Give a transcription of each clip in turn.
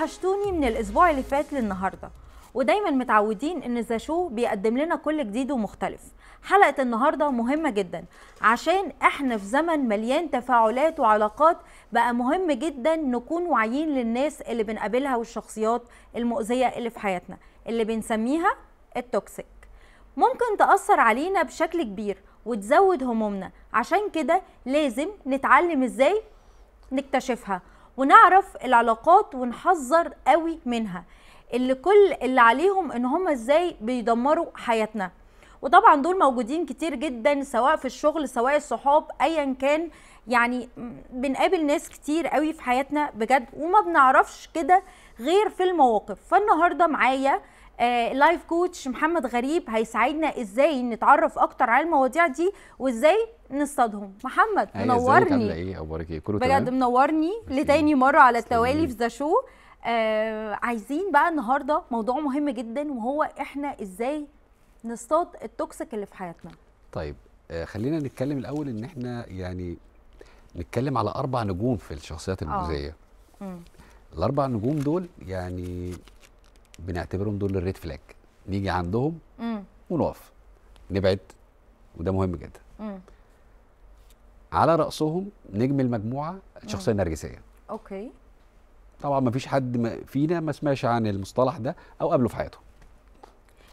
وحشتوني من الاسبوع اللي فات للنهارده ودايما متعودين ان ذا شو بيقدم لنا كل جديد ومختلف حلقه النهارده مهمه جدا عشان احنا في زمن مليان تفاعلات وعلاقات بقى مهم جدا نكون واعيين للناس اللي بنقابلها والشخصيات المؤذيه اللي في حياتنا اللي بنسميها التوكسيك ممكن تاثر علينا بشكل كبير وتزود همومنا عشان كده لازم نتعلم ازاي نكتشفها ونعرف العلاقات ونحذر قوي منها اللي كل اللي عليهم ان هم ازاي بيدمروا حياتنا وطبعا دول موجودين كتير جدا سواء في الشغل سواء الصحاب ايا كان يعني بنقابل ناس كتير قوي في حياتنا بجد وما بنعرفش كده غير في المواقف فالنهارده معايا اللايف آه، كوتش محمد غريب هيساعدنا ازاي نتعرف اكتر على المواضيع دي وازاي نصطادهم محمد منورني ايه اخبارك ايه كله بجد منورني لتاني إيه؟ مره على التوالي في ذا شو آه عايزين بقى النهارده موضوع مهم جدا وهو احنا ازاي نصطاد التوكسيك اللي في حياتنا طيب آه خلينا نتكلم الاول ان احنا يعني نتكلم على اربع نجوم في الشخصيات المؤذيه آه. الاربع نجوم دول يعني بنعتبرهم دول الريد فلاج نيجي عندهم مم. ونقف نبعد وده مهم جدا مم. على راسهم نجم المجموعه الشخصيه النرجسيه اوكي طبعا ما فيش حد فينا ما سمعش عن المصطلح ده او قبله في حياته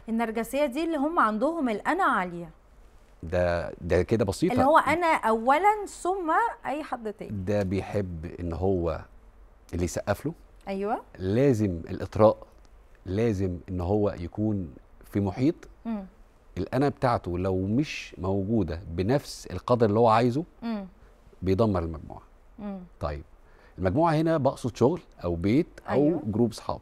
النرجسيه دي اللي هم عندهم الانا عاليه ده ده كده بسيطه اللي هو انا اولا ثم اي حد تاني ده بيحب ان هو اللي يسقف له ايوه لازم الاطراء لازم ان هو يكون في محيط مم. الانا بتاعته لو مش موجوده بنفس القدر اللي هو عايزه مم. بيدمر المجموعه مم. طيب المجموعه هنا بقصد شغل او بيت او أيوه. جروب صحاب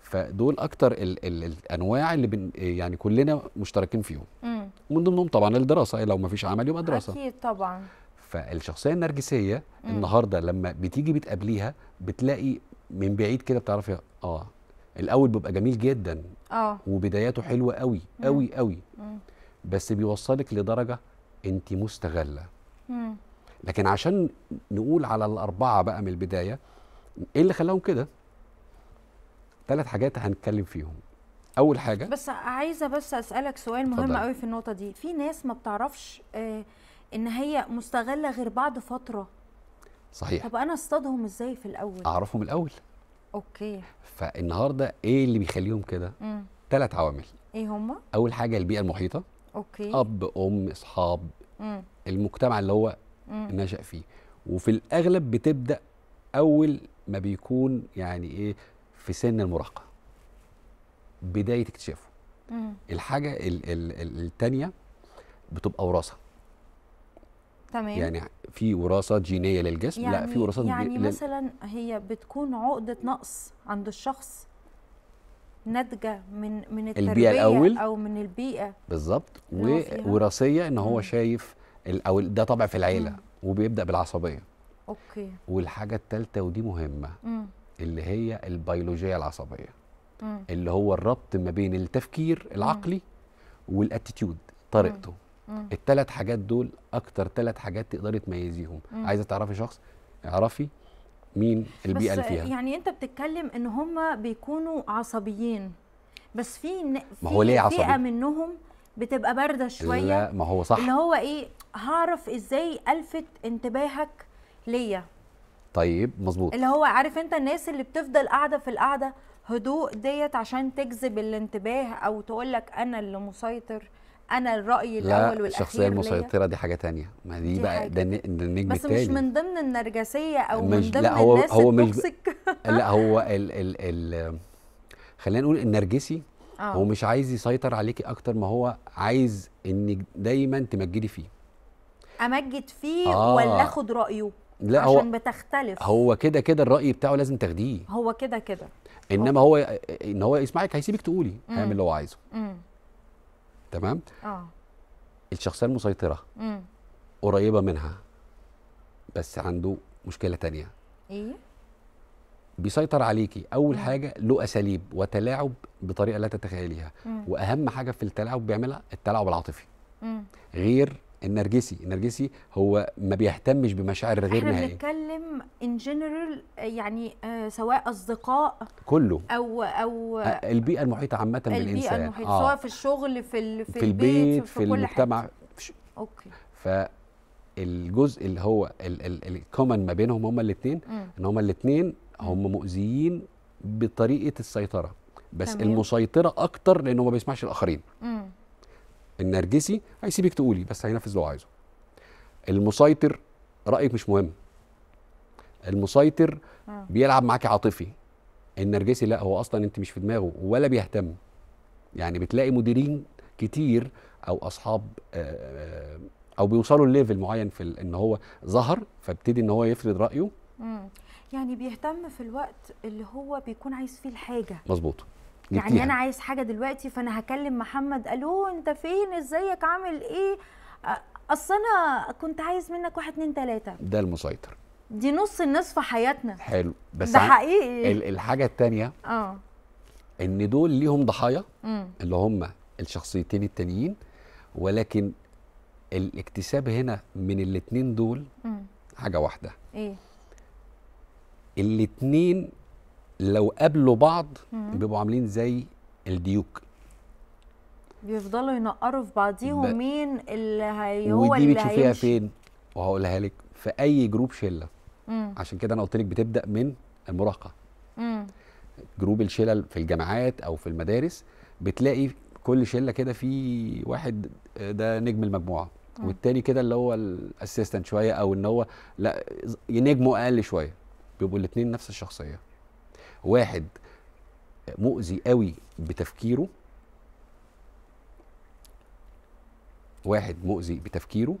فدول اكتر ال ال الانواع اللي بن يعني كلنا مشتركين فيهم مم. ومن ضمنهم طبعا الدراسه لو ما فيش عمل يبقى دراسه اكيد طبعا فالشخصيه النرجسيه مم. النهارده لما بتيجي بتقابليها بتلاقي من بعيد كده بتعرفي اه الاول بيبقى جميل جدا اه وبداياته حلوه قوي قوي قوي بس بيوصلك لدرجه انت مستغله لكن عشان نقول على الاربعه بقى من البدايه ايه اللي خلاهم كده ثلاث حاجات هنتكلم فيهم اول حاجه بس عايزه بس اسالك سؤال مهم قوي في النقطه دي في ناس ما بتعرفش آه ان هي مستغله غير بعد فتره صحيح طب انا اصطادهم ازاي في الاول اعرفهم الاول اوكي فالنهارده ايه اللي بيخليهم كده ثلاث عوامل ايه هما اول حاجه البيئه المحيطه اوكي اب ام اصحاب مم. المجتمع اللي هو مم. نشأ فيه وفي الاغلب بتبدا اول ما بيكون يعني ايه في سن المراهقه بدايه اكتشافه الحاجه الثانيه بتبقى وراثه تمام يعني في وراثات جينيه للجسم يعني لا في وراثات يعني جي... يعني مثلا هي بتكون عقده نقص عند الشخص ناتجه من من التربيه البيئة الأول او من البيئه بالظبط ووراثيه ان هو مم. شايف او ده طبع في العيله مم. وبيبدا بالعصبيه اوكي والحاجه الثالثه ودي مهمه مم. اللي هي البيولوجيه العصبيه مم. اللي هو الربط ما بين التفكير العقلي والاتيتيود طريقته مم. الثلاث حاجات دول اكتر ثلاث حاجات تقدري تميزيهم عايزه تعرفي شخص اعرفي مين البيئه اللي فيها يعني انت بتتكلم ان هم بيكونوا عصبيين بس في ما هو ليه عصبي؟ فئه منهم بتبقى بارده شويه لا ما هو صح اللي هو ايه هعرف ازاي الفت انتباهك ليا طيب مظبوط اللي هو عارف انت الناس اللي بتفضل قاعده في القعده هدوء ديت عشان تجذب الانتباه او تقول لك انا اللي مسيطر انا الراي الاول والاخير الشخصيه المسيطره دي حاجه تانية ما دي, دي بقى ده النجم بس التاني بس مش من ضمن النرجسيه او مش من ضمن لا هو الناس هو مش لا هو ال ال ال خلينا نقول النرجسي آه. هو مش عايز يسيطر عليكي اكتر ما هو عايز انك دايما تمجدي فيه امجد فيه آه. ولا اخد رايه لا عشان هو بتختلف هو كده كده الراي بتاعه لازم تاخديه هو كده كده انما هو, هو ان هو يسمعك هيسيبك تقولي اعمل اللي هو عايزه مم. تمام اه الشخصيه المسيطره مم. قريبه منها بس عنده مشكله تانية ايه بيسيطر عليكي اول مم. حاجه له اساليب وتلاعب بطريقه لا تتخيليها مم. واهم حاجه في التلاعب بيعملها التلاعب العاطفي مم. غير النرجسي النرجسي هو ما بيهتمش بمشاعر غير نهائيه احنا بنتكلم ان جنرال يعني آه، سواء اصدقاء كله او او البيئه المحيطه عامه بالانسان البيئه المحيطه آه سواء في الشغل في في, في البيت, البيت في, في كل المجتمع حاجة. اوكي فالجزء اللي هو الكومن ما بينهم هما الاثنين ان هما الاثنين هم مؤذيين بطريقه السيطره بس تمام. المسيطره اكتر لانه ما بيسمعش الاخرين مم. النرجسي هيسيبك تقولي بس هينفذ اللي هو عايزه المسيطر رايك مش مهم المسيطر آه. بيلعب معاكي عاطفي النرجسي لا هو اصلا انت مش في دماغه ولا بيهتم يعني بتلاقي مديرين كتير او اصحاب آه، آه، او بيوصلوا لليفل معين في ان هو ظهر فابتدي ان هو يفرض رايه مم. يعني بيهتم في الوقت اللي هو بيكون عايز فيه الحاجه مظبوط يعني انا عايز حاجه دلوقتي فانا هكلم محمد الو انت فين ازيك عامل ايه اصل انا كنت عايز منك واحد اتنين تلاته ده المسيطر دي نص الناس في حياتنا حلو بس ده حقيقي الحاجه الثانيه اه ان دول ليهم ضحايا اللي هم الشخصيتين التانيين ولكن الاكتساب هنا من الاتنين دول مم. حاجه واحده ايه الاتنين لو قابلوا بعض بيبقوا عاملين زي الديوك بيفضلوا ينقروا في بعضيهم مين اللي هي هو ودي اللي بتشوفيها فين وهقولها لك في اي جروب شله مم. عشان كده انا قلت لك بتبدا من المراهقه جروب الشلل في الجامعات او في المدارس بتلاقي كل شله كده في واحد آه، ده نجم المجموعه مم. والتاني كده اللي هو الاسيستنت شويه او ان هو لا نجمه اقل شويه بيبقوا الاثنين نفس الشخصيه واحد مؤذي قوي بتفكيره واحد مؤذي بتفكيره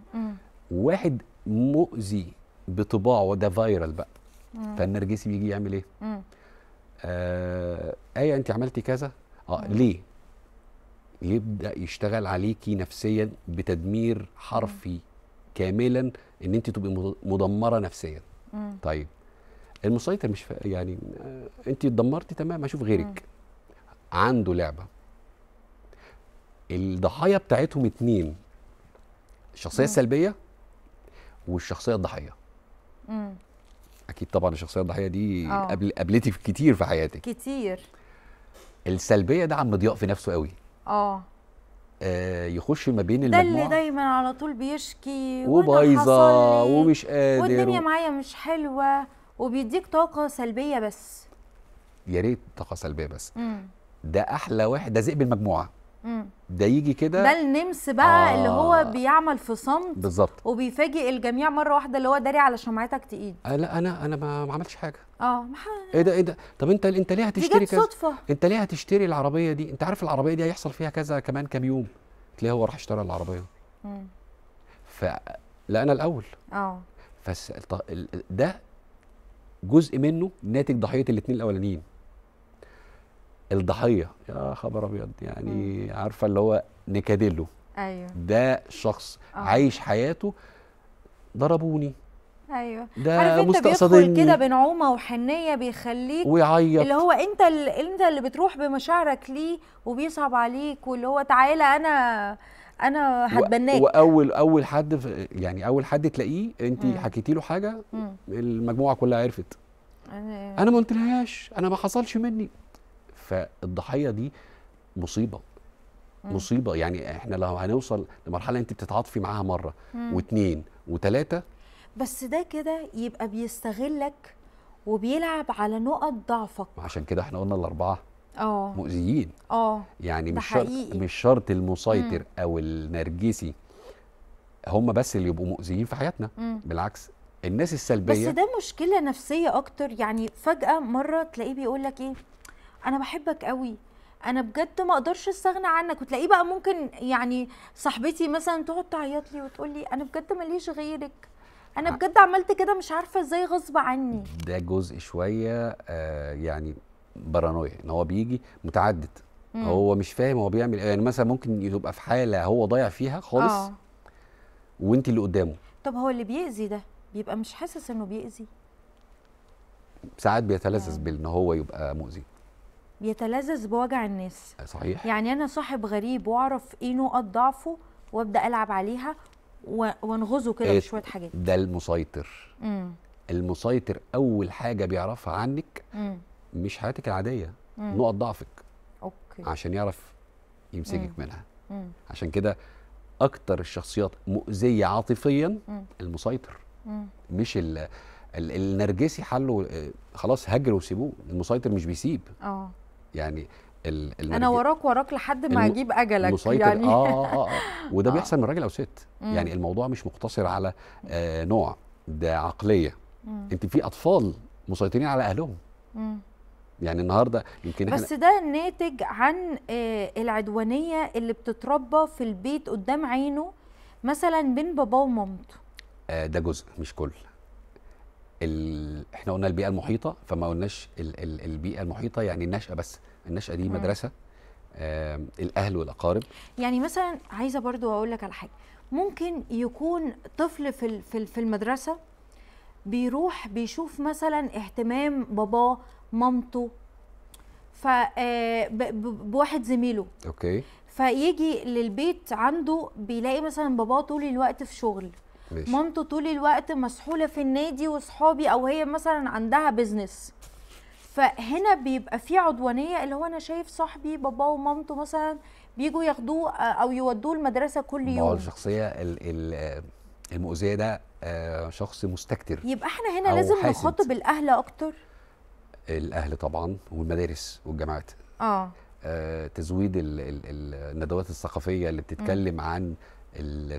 واحد مؤذي بطباعه ده فايرال بقى فالنرجسي بيجي يعمل ايه؟ آه ايه انت عملتي كذا؟ اه مم. ليه؟ يبدا يشتغل عليكي نفسيا بتدمير حرفي مم. كاملا ان انت تبقي مدمره نفسيا. مم. طيب المسيطر مش فا... يعني آه، انت اتدمرتي تمام اشوف غيرك م. عنده لعبه الضحايا بتاعتهم اتنين الشخصيه السلبيه والشخصيه الضحيه م. اكيد طبعا الشخصيه الضحيه دي آه. قبل قابلتي كتير في حياتك كتير السلبيه ده عم ضياء في نفسه قوي اه, آه، يخش ما بين المجموعه ده اللي دايما على طول بيشكي وبايظه ومش قادر والدنيا معايا مش حلوه وبيديك طاقه سلبيه بس يا ريت طاقه سلبيه بس مم. ده احلى واحد ده ذئب المجموعه مم. ده يجي كده ده النمس بقى آه. اللي هو بيعمل في صمت بالظبط وبيفاجئ الجميع مره واحده اللي هو داري على شمعتك تقيد آه، لا انا انا ما عملتش حاجه اه ما ايه ده ايه ده طب انت انت ليه هتشتري كذا صدفة. انت ليه هتشتري العربيه دي انت عارف العربيه دي هيحصل فيها كذا كمان كام يوم تلاقيه هو راح اشترى العربيه امم ف لا انا الاول اه فس ده جزء منه ناتج ضحيه الاثنين الاولانيين الضحيه يا خبر ابيض يعني عارفه اللي هو نكاديلو ايوه ده شخص أوه. عايش حياته ضربوني ايوه ده عارف كده بنعومه وحنيه بيخليك ويعيط اللي هو انت اللي انت اللي بتروح بمشاعرك ليه وبيصعب عليك واللي هو تعالى انا انا هتبناك واول اول حد يعني اول حد تلاقيه انت حكيتي له حاجه مم. المجموعه كلها عرفت انا انا ما قلتلهاش انا ما حصلش مني فالضحيه دي مصيبه مصيبه يعني احنا لو هنوصل لمرحله انت بتتعاطفي معاها مره واثنين وثلاثه بس ده كده يبقى بيستغلك وبيلعب على نقط ضعفك عشان كده احنا قلنا الاربعه اه مؤذيين اه يعني مش شرط مش شرط المسيطر مم. او النرجسي هم بس اللي يبقوا مؤذيين في حياتنا مم. بالعكس الناس السلبيه بس ده مشكله نفسيه اكتر يعني فجاه مره تلاقيه بيقول لك ايه انا بحبك قوي انا بجد ما اقدرش استغنى عنك وتلاقيه بقى ممكن يعني صاحبتي مثلا تقعد تعيط لي وتقول لي انا بجد ماليش غيرك انا بجد عملت كده مش عارفه ازاي غصب عني ده جزء شويه آه يعني بارانويا ان هو بيجي متعدد مم. هو مش فاهم هو بيعمل ايه يعني مثلا ممكن يبقى في حاله هو ضايع فيها خالص آه. وانت اللي قدامه طب هو اللي بيأذي ده بيبقى مش حاسس انه بيأذي ساعات بيتلذذ آه. بان هو يبقى مؤذي بيتلذذ بوجع الناس آه، صحيح يعني انا صاحب غريب واعرف ايه نقط ضعفه وابدا العب عليها وانغزه كده إيه بشويه حاجات ده المسيطر مم. المسيطر اول حاجه بيعرفها عنك مم. مش حياتك العاديه مم. نقط ضعفك اوكي عشان يعرف يمسكك مم. منها مم. عشان كده اكتر الشخصيات مؤذيه عاطفيا مم. المسيطر مم. مش ال النرجسي حله آه، خلاص هجر وسيبوه المسيطر مش بيسيب اه يعني انا وراك وراك لحد ما الم... اجيب اجلك مسيطر يعني اه اه, آه. آه. وده آه. بيحصل من راجل او ست مم. يعني الموضوع مش مقتصر على آه نوع ده عقليه مم. انت في اطفال مسيطرين على اهلهم مم. يعني النهارده يمكن بس ده ناتج عن آه، العدوانيه اللي بتتربى في البيت قدام عينه مثلا بين باباه ومامته آه، ده جزء مش كل ال... احنا قلنا البيئه المحيطه فما قلناش ال... ال... البيئه المحيطه يعني النشأة بس النشأة دي مدرسه آه الاهل والاقارب يعني مثلا عايزه برضو اقول لك على حاجه ممكن يكون طفل في في المدرسه بيروح بيشوف مثلا اهتمام باباه مامته ف آه، بواحد زميله اوكي فيجي للبيت عنده بيلاقي مثلا باباه طول الوقت في شغل ماشي. مامته طول الوقت مسحوله في النادي وصحابي او هي مثلا عندها بيزنس فهنا بيبقى في عدوانيه اللي هو انا شايف صاحبي باباه ومامته مثلا بيجوا ياخدوه آه، او يودوه المدرسه كل يوم الشخصيه المؤذيه ده آه، شخص مستكتر يبقى احنا هنا لازم نخاطب الاهل اكتر الاهل طبعا والمدارس والجامعات اه, آه، تزويد الـ الـ الندوات الثقافيه اللي بتتكلم م. عن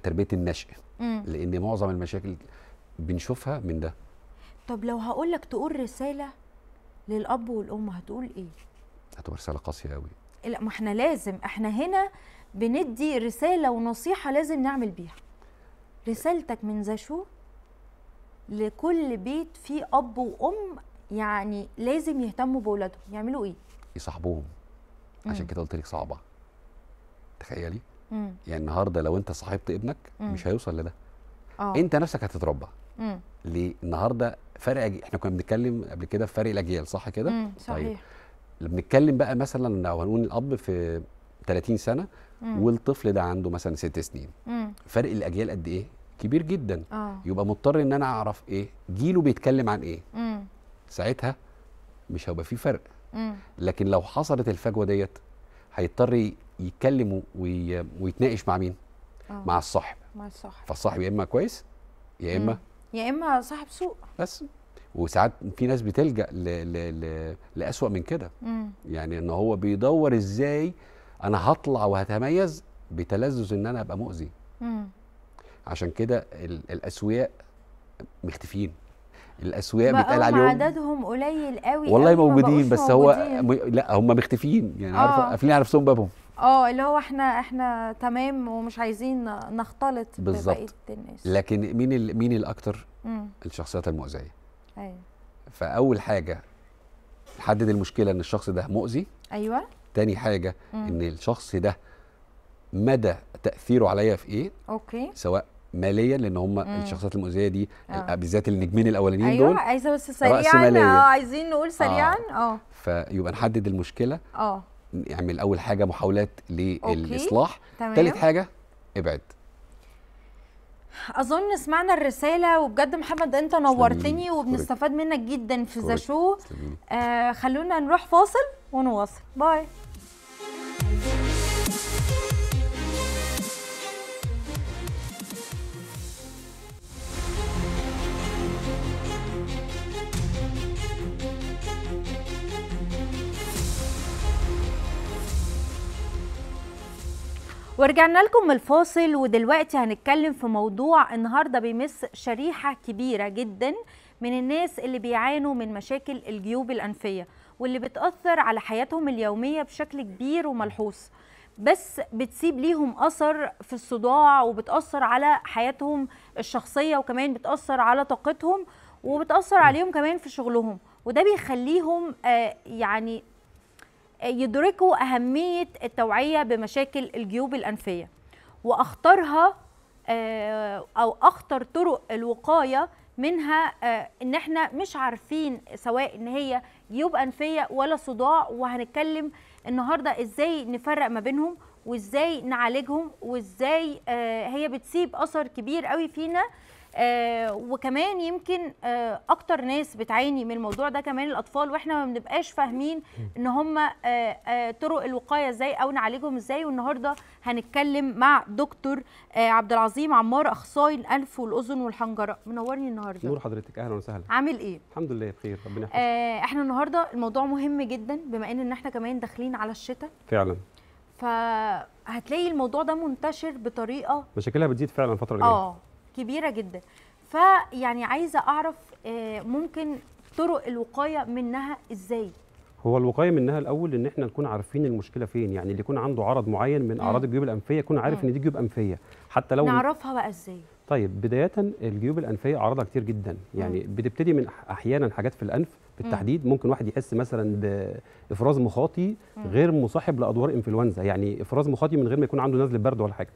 تربيه النشء م. لان معظم المشاكل بنشوفها من ده طب لو هقول لك تقول رساله للاب والام هتقول ايه هتبقى رساله قاسيه قوي لا ما احنا لازم احنا هنا بندي رساله ونصيحه لازم نعمل بيها رسالتك من ذا شو لكل بيت فيه اب وام يعني لازم يهتموا باولادهم يعملوا ايه يصاحبوهم عشان كده قلت لك صعبه تخيلي مم. يعني النهارده لو انت صاحبت ابنك مم. مش هيوصل لده أوه. انت نفسك هتتربى ليه النهارده فرق أجي... احنا كنا بنتكلم قبل كده في فرق الاجيال صح كده طيب. صحيح طيب. لما بنتكلم بقى مثلا لو هنقول الاب في 30 سنه مم. والطفل ده عنده مثلا ست سنين مم. فرق الاجيال قد ايه كبير جدا آه. يبقى مضطر ان انا اعرف ايه جيله بيتكلم عن ايه مم. ساعتها مش هيبقى في فرق مم. لكن لو حصلت الفجوه ديت هيضطر يتكلم وي... ويتناقش مع مين آه. مع الصاحب مع الصاحب فالصاحب يا اما كويس يا اما يا اما صاحب سوء بس وساعات في ناس بتلجا ل... ل... ل... لاسوا من كده يعني ان هو بيدور ازاي انا هطلع وهتميز بتلذذ ان انا ابقى مؤذي مم. عشان كده الاسوياء مختفيين الاسوياء بيتقال عليهم عددهم قليل قوي والله قوي موجودين بس موجودين. هو لا هم مختفيين يعني عارفه آه. قافلين على نفسهم بابهم اه اللي هو احنا احنا تمام ومش عايزين نختلط ببقيه الناس لكن مين مين الاكتر الشخصيات المؤذيه ايوه فاول حاجه حدد المشكله ان الشخص ده مؤذي ايوه تاني حاجه مم. ان الشخص ده مدى تاثيره عليا في ايه اوكي سواء ماليا لان هم الشخصيات المؤذيه دي آه. آه. بالذات النجمين الاولانيين أيوة دول عايزه بس سريعا اه عايزين نقول آه. سريعا اه, آه. فيبقى نحدد المشكله اه نعمل يعني اول حاجه محاولات للاصلاح ثالث حاجه ابعد اظن سمعنا الرساله وبجد محمد انت نورتني وبنستفاد منك جدا في ذا شو آه خلونا نروح فاصل ونواصل باي ورجعنا لكم الفاصل ودلوقتي هنتكلم في موضوع النهارده بيمس شريحه كبيره جدا من الناس اللي بيعانوا من مشاكل الجيوب الانفيه واللي بتاثر على حياتهم اليوميه بشكل كبير وملحوظ بس بتسيب ليهم اثر في الصداع وبتاثر على حياتهم الشخصيه وكمان بتاثر على طاقتهم وبتاثر عليهم كمان في شغلهم وده بيخليهم آه، يعني يدركوا أهمية التوعية بمشاكل الجيوب الأنفية وأخطرها آه، أو أخطر طرق الوقاية منها آه، إن إحنا مش عارفين سواء إن هي جيوب أنفية ولا صداع وهنتكلم النهاردة إزاي نفرق ما بينهم وإزاي نعالجهم وإزاي آه، هي بتسيب أثر كبير قوي فينا آه، وكمان يمكن آه، اكتر ناس بتعاني من الموضوع ده كمان الاطفال واحنا ما بنبقاش فاهمين ان هم آه، طرق الوقايه ازاي او نعالجهم ازاي والنهارده هنتكلم مع دكتور عبد العظيم عمار اخصائي الانف والاذن والحنجره منورني النهارده نور حضرتك اهلا وسهلا عامل ايه الحمد لله بخير ربنا يحفظك احنا النهارده الموضوع مهم جدا بما ان احنا كمان داخلين على الشتاء فعلا فهتلاقي الموضوع ده منتشر بطريقه مشاكلها بتزيد فعلا الفتره الجايه اه كبيره جدا فيعني عايزه اعرف آه، ممكن طرق الوقايه منها ازاي هو الوقايه منها الاول ان احنا نكون عارفين المشكله فين يعني اللي يكون عنده عرض معين من اعراض الجيوب الانفيه يكون عارف ان دي جيوب انفيه حتى لو نعرفها بقى ازاي طيب بدايه الجيوب الانفيه اعراضها كتير جدا يعني بتبتدي من احيانا حاجات في الانف بالتحديد ممكن واحد يحس مثلا بافراز مخاطي غير مصاحب لادوار انفلونزا يعني افراز مخاطي من غير ما يكون عنده نزله برد ولا حاجه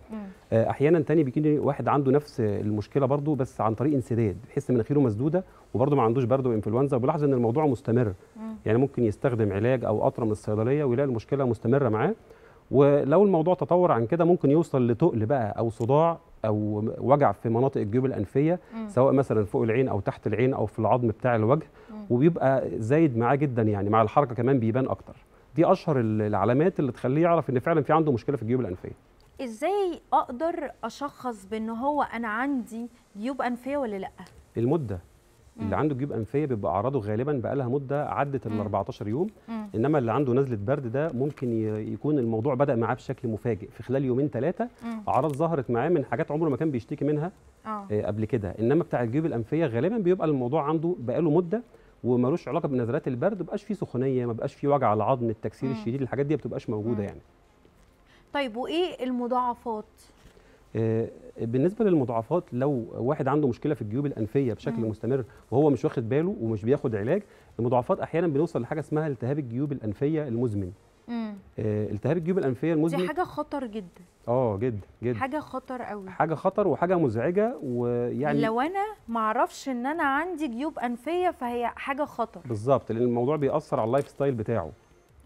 آه، احيانا تاني بيجي واحد عنده نفس المشكله برضه بس عن طريق انسداد بيحس مناخيره مسدوده وبرضه ما عندوش برد وانفلونزا وبيلاحظ ان الموضوع مستمر يعني ممكن يستخدم علاج او قطره من الصيدليه ويلاقي المشكله مستمره معاه ولو الموضوع تطور عن كده ممكن يوصل لتقل بقى او صداع او وجع في مناطق الجيوب الانفيه م. سواء مثلا فوق العين او تحت العين او في العظم بتاع الوجه م. وبيبقى زايد معاه جدا يعني مع الحركه كمان بيبان اكتر دي اشهر العلامات اللي تخليه يعرف ان فعلا في عنده مشكله في الجيوب الانفيه ازاي اقدر اشخص بان هو انا عندي جيوب انفيه ولا لا المده اللي عنده جيوب انفيه بيبقى اعراضه غالبا بقى لها مده عدت ال 14 يوم انما اللي عنده نزله برد ده ممكن يكون الموضوع بدا معاه بشكل مفاجئ في خلال يومين ثلاثه اعراض ظهرت معاه من حاجات عمره ما كان بيشتكي منها آه. آه، قبل كده انما بتاع الجيوب الانفيه غالبا بيبقى الموضوع عنده بقى له مده ومالوش علاقه بنزلات البرد ما بقاش فيه سخونيه ما بقاش فيه وجع العظم التكسير الشديد الحاجات دي ما بتبقاش موجوده يعني طيب وايه المضاعفات آه، بالنسبه للمضاعفات لو واحد عنده مشكله في الجيوب الانفيه بشكل مم. مستمر وهو مش واخد باله ومش بياخد علاج المضاعفات احيانا بنوصل لحاجه اسمها التهاب الجيوب الانفيه المزمن آه التهاب الجيوب الانفيه المزمن دي حاجه خطر جدا اه جدا جدا حاجه خطر قوي حاجه خطر وحاجه مزعجه ويعني لو انا ما اعرفش ان انا عندي جيوب انفيه فهي حاجه خطر بالظبط لان الموضوع بيأثر على اللايف ستايل بتاعه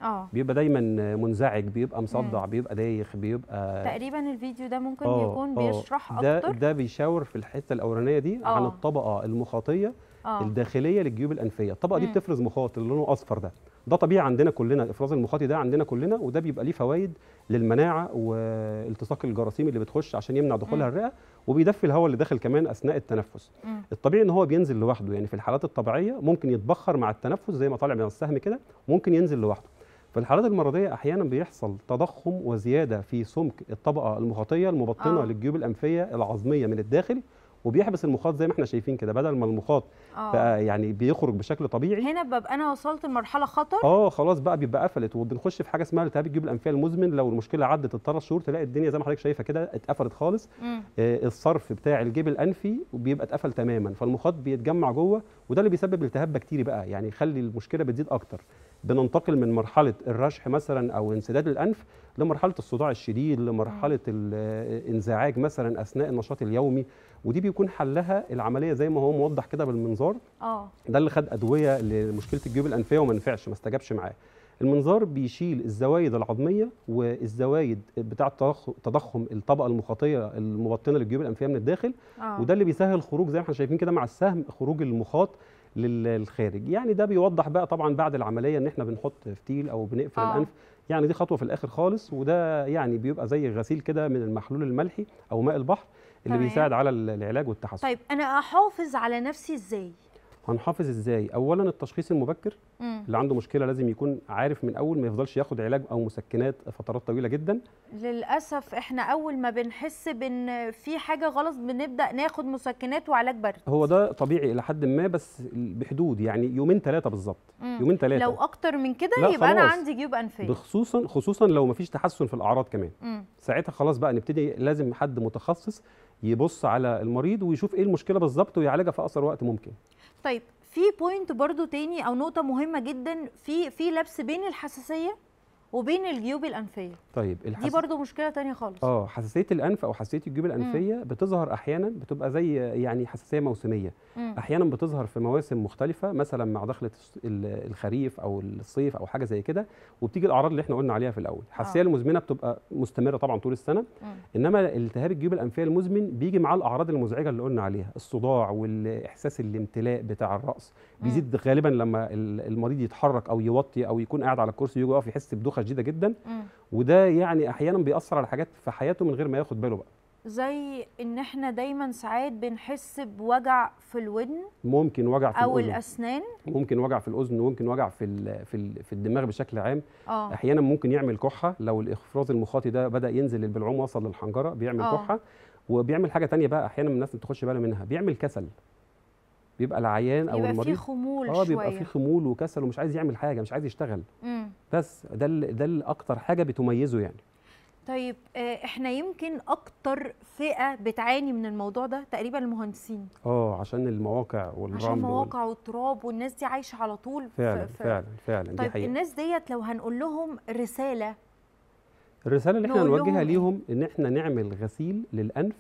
اه بيبقى دايما منزعج بيبقى مصدع مم. بيبقى دايخ بيبقى تقريبا الفيديو ده ممكن أوه يكون أوه بيشرح ده اكتر ده بيشاور في الحته الاولانيه دي أوه. عن الطبقه المخاطيه أوه. الداخليه للجيوب الانفيه الطبقه مم. دي بتفرز مخاط اللي لونه اصفر ده ده طبيعي عندنا كلنا الافراز المخاطي ده عندنا كلنا وده بيبقى ليه فوائد للمناعه والتصاق الجراثيم اللي بتخش عشان يمنع دخولها الرئه وبيدفي الهواء اللي داخل كمان اثناء التنفس مم. الطبيعي ان هو بينزل لوحده يعني في الحالات الطبيعيه ممكن يتبخر مع التنفس زي ما طالع من السهم كده ممكن ينزل لوحده في الحالات المرضيه احيانا بيحصل تضخم وزياده في سمك الطبقه المخاطيه المبطنه آه. للجيوب الانفيه العظميه من الداخل وبيحبس المخاط زي ما احنا شايفين كده بدل ما المخاط آه. بقى يعني بيخرج بشكل طبيعي هنا ببقى انا وصلت لمرحله خطر اه خلاص بقى بيبقى قفلت وبنخش في حاجه اسمها التهاب الجيوب الانفيه المزمن لو المشكله عدت الثلاث شهور تلاقي الدنيا زي ما حضرتك شايفه كده اتقفلت خالص آه الصرف بتاع الجيب الانفي بيبقى اتقفل تماما فالمخاط بيتجمع جوه وده اللي بيسبب التهاب بكتيري بقى يعني يخلي المشكله بتزيد اكتر بننتقل من مرحله الرشح مثلا او انسداد الانف لمرحله الصداع الشديد لمرحله الانزعاج مثلا اثناء النشاط اليومي ودي بيكون حلها العمليه زي ما هو موضح كده بالمنظار اه ده اللي خد ادويه لمشكله الجيوب الانفيه وما نفعش ما استجابش معاه المنظار بيشيل الزوايد العظميه والزوايد بتاع تضخم الطبقه المخاطيه المبطنه للجيوب الانفيه من الداخل آه. وده اللي بيسهل خروج زي ما احنا شايفين كده مع السهم خروج المخاط للخارج يعني ده بيوضح بقى طبعا بعد العمليه ان احنا بنحط فتيل او بنقفل آه. الانف يعني دي خطوه في الاخر خالص وده يعني بيبقى زي غسيل كده من المحلول الملحي او ماء البحر اللي طيب. بيساعد على العلاج والتحسن طيب انا احافظ على نفسي ازاي هنحافظ ازاي اولا التشخيص المبكر مم. اللي عنده مشكله لازم يكون عارف من اول ما يفضلش ياخد علاج او مسكنات فترات طويله جدا للاسف احنا اول ما بنحس بان في حاجه غلط بنبدا ناخد مسكنات وعلاج برد هو ده طبيعي الى حد ما بس بحدود يعني يومين ثلاثه بالظبط يومين ثلاثه لو اكتر من كده يبقى خلاص. انا عندي جيوب انفيه خصوصا خصوصا لو ما فيش تحسن في الاعراض كمان مم. ساعتها خلاص بقى نبتدي لازم حد متخصص يبص على المريض ويشوف ايه المشكله بالظبط ويعالجها في اقصر وقت ممكن طيب في بوينت برضو تاني او نقطه مهمه جدا في في لبس بين الحساسيه وبين الجيوب الانفيه طيب الحس... دي برضو مشكله تانية خالص اه حساسيه الانف او حساسيه الجيوب الانفيه مم. بتظهر احيانا بتبقى زي يعني حساسيه موسميه مم. احيانا بتظهر في مواسم مختلفه مثلا مع دخله الخريف او الصيف او حاجه زي كده وبتيجي الاعراض اللي احنا قلنا عليها في الاول الحساسيه آه. المزمنه بتبقى مستمره طبعا طول السنه مم. انما التهاب الجيوب الانفيه المزمن بيجي معاه الاعراض المزعجه اللي قلنا عليها الصداع والاحساس الامتلاء بتاع الراس بيزيد غالبا لما المريض يتحرك او يوطي او يكون قاعد على الكرسي يجي يقف يحس بدوخه شديده جدا م. وده يعني احيانا بيأثر على حاجات في حياته من غير ما ياخد باله بقى زي ان احنا دايما ساعات بنحس بوجع في الودن ممكن وجع في او الأذن. الاسنان ممكن وجع في الاذن وممكن وجع في في, في الدماغ بشكل عام أوه. احيانا ممكن يعمل كحه لو الافراز المخاطي ده بدا ينزل البلعوم وصل للحنجره بيعمل أوه. كحه وبيعمل حاجه تانية بقى احيانا الناس ما تاخدش بالها منها بيعمل كسل بيبقى العيان او المريض بيبقى في خمول اه بيبقى في خمول وكسل ومش عايز يعمل حاجه مش عايز يشتغل مم. بس ده ده اكتر حاجه بتميزه يعني طيب آه، احنا يمكن اكتر فئه بتعاني من الموضوع ده تقريبا المهندسين اه عشان المواقع والرمل عشان المواقع والتراب والناس دي عايشه على طول فعلا ف... فعلا فعلا طيب دي حقيقة. الناس ديت لو هنقول لهم رساله الرساله اللي احنا هنوجهها إيه؟ ليهم ان احنا نعمل غسيل للانف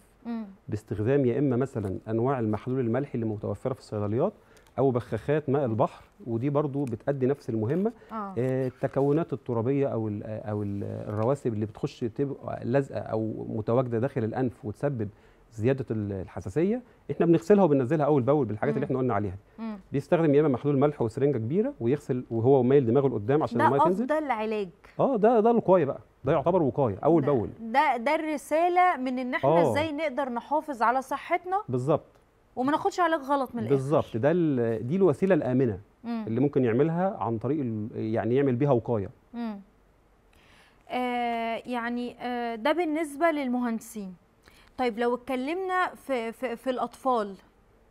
باستخدام يا اما مثلا انواع المحلول الملحي اللي متوفره في الصيدليات او بخاخات ماء البحر ودي برضو بتأدي نفس المهمه آه. آه، التكونات الترابيه او او الرواسب اللي بتخش تبقى لازقه او متواجده داخل الانف وتسبب زياده الحساسيه احنا بنغسلها وبننزلها اول باول بالحاجات اللي احنا قلنا عليها دي بيستخدم يا اما محلول ملح وسرنجه كبيره ويغسل وهو مايل دماغه لقدام عشان الميه تنزل ده افضل علاج اه ده ده الوقايه بقى ده يعتبر وقايه اول ده باول ده ده الرساله من ان احنا آه. ازاي نقدر نحافظ على صحتنا بالظبط وما ناخدش علاج غلط من الاخر بالظبط ده دي الوسيله الامنه مم. اللي ممكن يعملها عن طريق يعني يعمل بيها وقايه امم آه يعني آه ده بالنسبه للمهندسين طيب لو اتكلمنا في, في, في الاطفال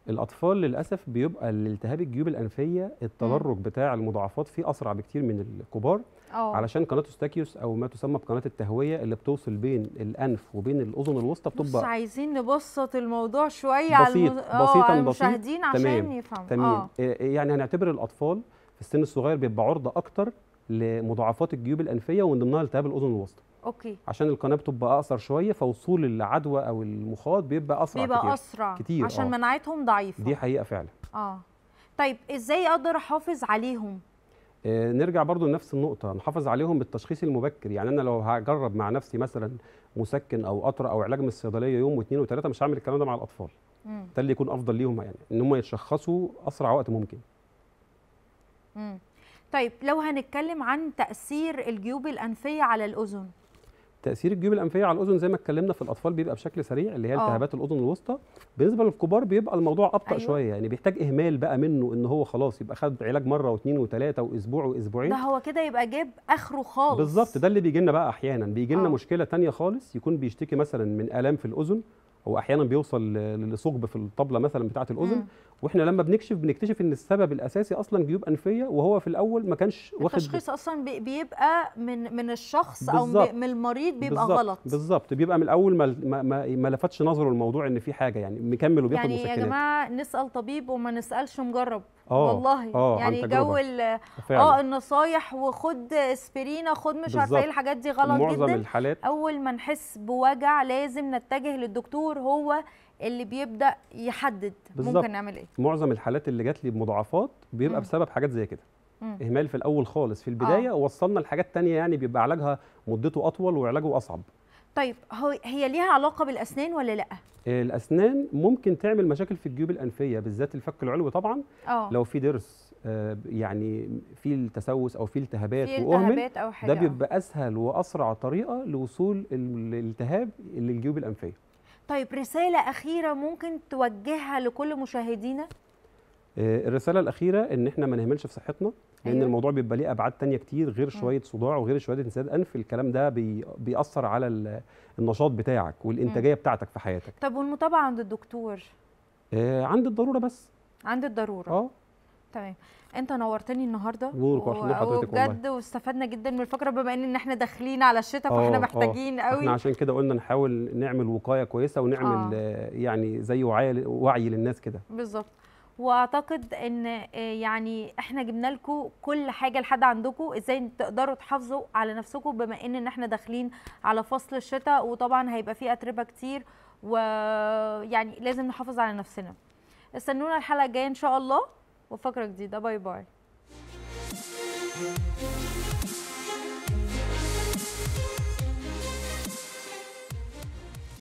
الاطفال للاسف بيبقى الالتهاب الجيوب الانفيه التدرج بتاع المضاعفات فيه اسرع بكتير من الكبار أوه. علشان قناه استاكيوس او ما تسمى بقناه التهويه اللي بتوصل بين الانف وبين الاذن الوسطى بتبقى بس عايزين نبسط الموضوع شويه على بسيط آه، بسيطا على المشاهدين بسيط. عشان تمام. يفهموا تمام آه. آه، يعني هنعتبر الاطفال في السن الصغير بيبقى عرضه اكتر لمضاعفات الجيوب الانفيه ومن ضمنها التهاب الاذن الوسطى اوكي عشان القناه بتبقى اقصر شويه فوصول العدوى او المخاط بيبقى اسرع بيبقى كتير. اسرع كتير عشان آه. مناعتهم ضعيفه دي حقيقه فعلا اه طيب ازاي اقدر احافظ عليهم آه نرجع برضو لنفس النقطه نحافظ عليهم بالتشخيص المبكر يعني انا لو هجرب مع نفسي مثلا مسكن او قطره او علاج من الصيدليه يوم واثنين وثلاثه مش هعمل الكلام ده مع الاطفال ده اللي يكون افضل ليهم يعني ان هم يتشخصوا اسرع وقت ممكن مم. طيب لو هنتكلم عن تاثير الجيوب الانفيه على الاذن تاثير الجيوب الانفيه على الاذن زي ما اتكلمنا في الاطفال بيبقى بشكل سريع اللي هي آه. التهابات الاذن الوسطى بالنسبه للكبار بيبقى الموضوع ابطا أيوة. شويه يعني بيحتاج اهمال بقى منه ان هو خلاص يبقى خد علاج مره واثنين وثلاثه واسبوع واسبوعين ده هو كده يبقى جاب اخره خالص بالظبط ده اللي بيجي لنا بقى احيانا بيجي لنا آه. مشكله ثانيه خالص يكون بيشتكي مثلا من الام في الاذن هو احيانا بيوصل لثقب في الطبله مثلا بتاعه الاذن واحنا لما بنكشف بنكتشف ان السبب الاساسي اصلا جيوب انفيه وهو في الاول ما كانش واخد التشخيص اصلا بيبقى من من الشخص بالزبط. او من المريض بيبقى بالزبط. غلط بالظبط بيبقى من الاول ما ما, ما لفتش نظره الموضوع ان في حاجه يعني مكمل وبياخد يعني مسكنات يعني يا جماعه نسال طبيب وما نسالش مجرب أوه. والله أوه. يعني جو اه النصايح وخد اسبرينا خد مش عارفه ايه الحاجات دي غلط معظم جدا الحالات اول ما نحس بوجع لازم نتجه للدكتور هو اللي بيبدا يحدد بالزبط. ممكن نعمل ايه معظم الحالات اللي جات لي بمضاعفات بيبقى مم. بسبب حاجات زي كده مم. اهمال في الاول خالص في البدايه آه. وصلنا لحاجات تانية يعني بيبقى علاجها مدته اطول وعلاجه اصعب طيب هو هي ليها علاقه بالاسنان ولا لا الاسنان ممكن تعمل مشاكل في الجيوب الانفيه بالذات الفك العلوي طبعا أوه. لو في ضرس آه، يعني في التسوس او في التهابات واهمل ده بيبقى اسهل واسرع طريقه لوصول الالتهاب للجيوب الانفيه طيب رسالة أخيرة ممكن توجهها لكل مشاهدينا؟ آه، الرسالة الأخيرة إن إحنا ما نهملش في صحتنا لأن أيوة. الموضوع بيبقى ليه أبعاد تانية كتير غير شوية صداع وغير شوية انسداد أنف الكلام ده بيأثر على النشاط بتاعك والإنتاجية بتاعتك في حياتك طب والمتابعة عند الدكتور؟ آه، عند الضرورة بس عند الضرورة اه تمام انت نورتني النهارده نور وحضرتك بجد واستفدنا جدا من الفقره بما ان احنا داخلين على الشتاء فاحنا آه، آه. محتاجين قوي احنا عشان كده قلنا نحاول نعمل وقايه كويسه ونعمل آه. يعني زي وعي وعي للناس كده بالظبط واعتقد ان آه، يعني احنا جبنا لكم كل حاجه لحد عندكم ازاي تقدروا تحافظوا على نفسكم بما ان احنا داخلين على فصل الشتاء وطبعا هيبقى فيه اتربه كتير ويعني لازم نحافظ على نفسنا استنونا الحلقه الجايه ان شاء الله وفقره جديده باي باي